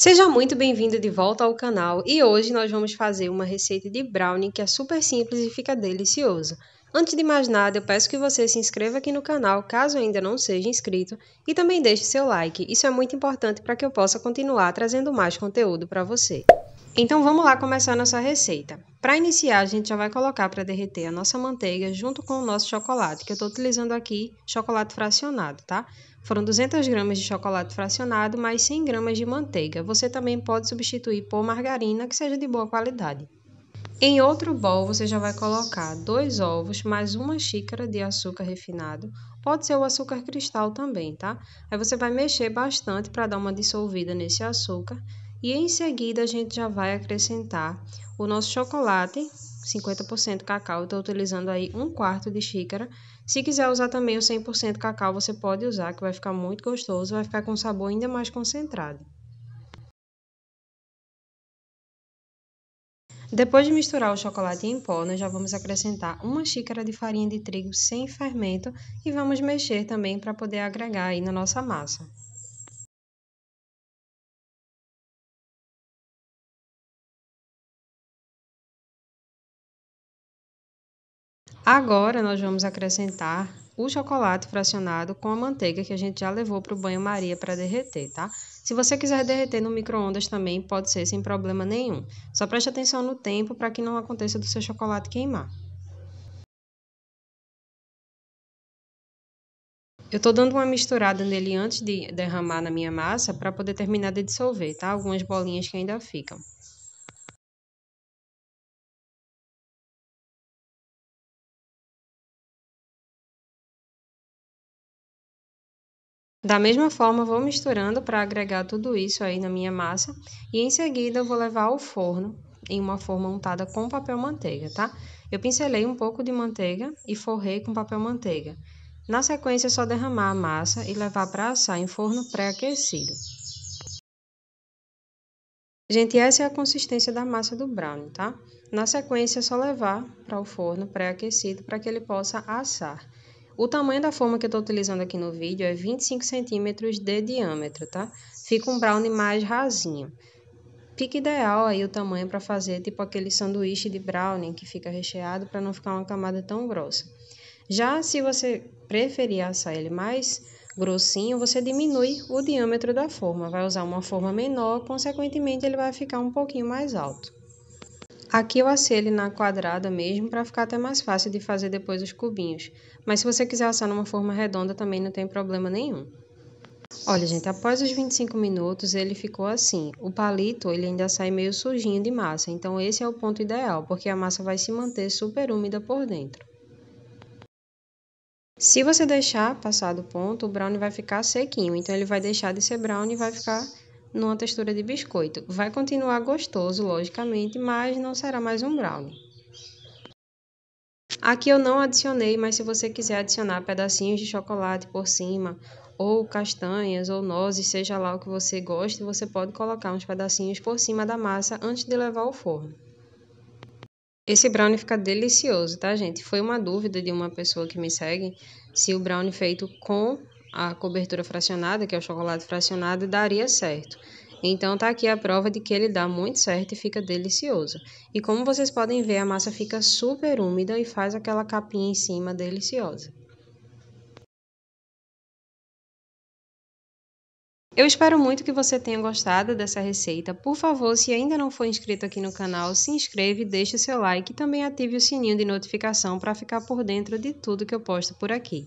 Seja muito bem-vindo de volta ao canal e hoje nós vamos fazer uma receita de brownie que é super simples e fica delicioso. Antes de mais nada, eu peço que você se inscreva aqui no canal caso ainda não seja inscrito e também deixe seu like, isso é muito importante para que eu possa continuar trazendo mais conteúdo para você. Então vamos lá começar a nossa receita. Para iniciar, a gente já vai colocar para derreter a nossa manteiga junto com o nosso chocolate, que eu estou utilizando aqui chocolate fracionado, tá? Foram 200 gramas de chocolate fracionado, mais 100 gramas de manteiga. Você também pode substituir por margarina, que seja de boa qualidade. Em outro bowl, você já vai colocar dois ovos, mais uma xícara de açúcar refinado. Pode ser o açúcar cristal também, tá? Aí você vai mexer bastante para dar uma dissolvida nesse açúcar e em seguida a gente já vai acrescentar o nosso chocolate, 50% cacau, estou utilizando aí um quarto de xícara. Se quiser usar também o 100% cacau, você pode usar, que vai ficar muito gostoso, vai ficar com sabor ainda mais concentrado. Depois de misturar o chocolate em pó, nós já vamos acrescentar uma xícara de farinha de trigo sem fermento e vamos mexer também para poder agregar aí na nossa massa. Agora nós vamos acrescentar o chocolate fracionado com a manteiga que a gente já levou para o banho-maria para derreter, tá? Se você quiser derreter no micro-ondas também, pode ser sem problema nenhum. Só preste atenção no tempo para que não aconteça do seu chocolate queimar. Eu estou dando uma misturada nele antes de derramar na minha massa para poder terminar de dissolver, tá? Algumas bolinhas que ainda ficam. Da mesma forma, vou misturando para agregar tudo isso aí na minha massa e em seguida eu vou levar ao forno em uma forma untada com papel manteiga, tá? Eu pincelei um pouco de manteiga e forrei com papel manteiga. Na sequência é só derramar a massa e levar para assar em forno pré-aquecido. Gente, essa é a consistência da massa do brownie, tá? Na sequência é só levar para o forno pré-aquecido para que ele possa assar. O tamanho da forma que eu estou utilizando aqui no vídeo é 25 centímetros de diâmetro, tá? Fica um brownie mais rasinho. Fica ideal aí o tamanho para fazer tipo aquele sanduíche de brownie que fica recheado para não ficar uma camada tão grossa. Já se você preferir assar ele mais grossinho, você diminui o diâmetro da forma, vai usar uma forma menor, consequentemente ele vai ficar um pouquinho mais alto. Aqui eu assei ele na quadrada mesmo para ficar até mais fácil de fazer depois os cubinhos. Mas se você quiser assar numa forma redonda também não tem problema nenhum. Olha, gente, após os 25 minutos ele ficou assim. O palito ele ainda sai meio sujinho de massa, então esse é o ponto ideal, porque a massa vai se manter super úmida por dentro. Se você deixar passar do ponto, o brownie vai ficar sequinho, então ele vai deixar de ser brownie e vai ficar numa textura de biscoito. Vai continuar gostoso, logicamente, mas não será mais um brownie. Aqui eu não adicionei, mas se você quiser adicionar pedacinhos de chocolate por cima, ou castanhas, ou nozes, seja lá o que você goste, você pode colocar uns pedacinhos por cima da massa antes de levar ao forno. Esse brownie fica delicioso, tá, gente? Foi uma dúvida de uma pessoa que me segue se o brownie feito com a cobertura fracionada, que é o chocolate fracionado, daria certo. Então tá aqui a prova de que ele dá muito certo e fica delicioso. E como vocês podem ver, a massa fica super úmida e faz aquela capinha em cima deliciosa. Eu espero muito que você tenha gostado dessa receita. Por favor, se ainda não for inscrito aqui no canal, se inscreve, deixe seu like e também ative o sininho de notificação para ficar por dentro de tudo que eu posto por aqui.